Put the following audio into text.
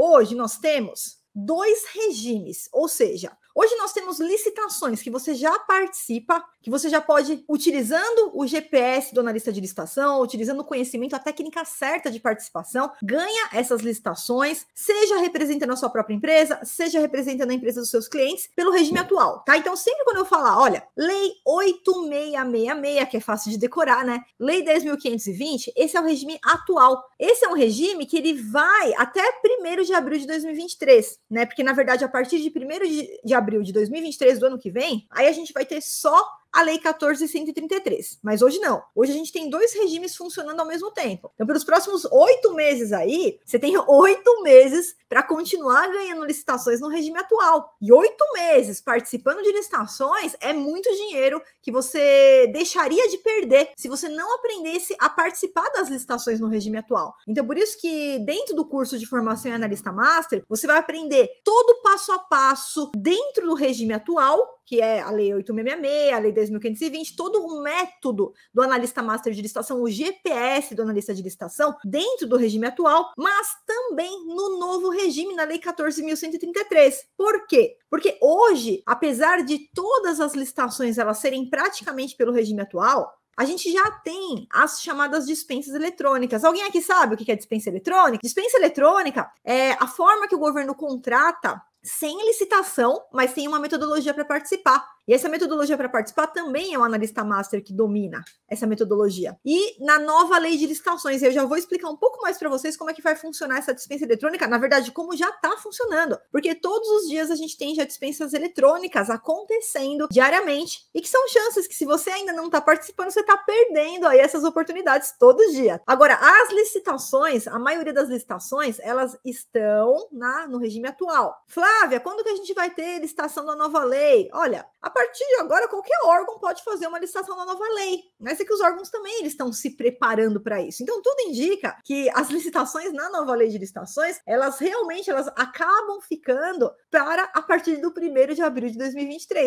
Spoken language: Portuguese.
Hoje nós temos dois regimes, ou seja, Hoje nós temos licitações que você já participa, que você já pode, utilizando o GPS do analista de licitação, utilizando o conhecimento, a técnica certa de participação, ganha essas licitações, seja representando a sua própria empresa, seja representando a empresa dos seus clientes, pelo regime atual, tá? Então, sempre quando eu falar, olha, lei 8666, que é fácil de decorar, né? Lei 10.520, esse é o regime atual. Esse é um regime que ele vai até 1 de abril de 2023, né? Porque, na verdade, a partir de 1 de abril abril de 2023 do ano que vem, aí a gente vai ter só a Lei 14133. Mas hoje não. Hoje a gente tem dois regimes funcionando ao mesmo tempo. Então, pelos próximos oito meses aí, você tem oito meses para continuar ganhando licitações no regime atual. E oito meses participando de licitações é muito dinheiro que você deixaria de perder se você não aprendesse a participar das licitações no regime atual. Então, por isso que dentro do curso de formação em analista master, você vai aprender todo o passo a passo dentro do regime atual, que é a Lei 866, a Lei 3.520, todo o método do analista master de licitação, o GPS do analista de licitação, dentro do regime atual, mas também no novo regime, na Lei 14.133. Por quê? Porque hoje, apesar de todas as licitações elas serem praticamente pelo regime atual, a gente já tem as chamadas dispensas eletrônicas. Alguém aqui sabe o que é dispensa eletrônica? Dispensa eletrônica é a forma que o governo contrata sem licitação, mas tem uma metodologia para participar. E essa metodologia para participar também é o analista master que domina essa metodologia. E na nova lei de licitações, eu já vou explicar um pouco mais para vocês como é que vai funcionar essa dispensa eletrônica, na verdade, como já está funcionando, porque todos os dias a gente tem já dispensas eletrônicas acontecendo diariamente e que são chances que se você ainda não está participando, você está perdendo aí essas oportunidades todo dia. Agora, as licitações, a maioria das licitações, elas estão na no regime atual. Flá Flávia, quando que a gente vai ter licitação da nova lei? Olha, a partir de agora, qualquer órgão pode fazer uma licitação da nova lei. Mas é né? que os órgãos também eles estão se preparando para isso. Então, tudo indica que as licitações na nova lei de licitações, elas realmente elas acabam ficando para a partir do 1 de abril de 2023.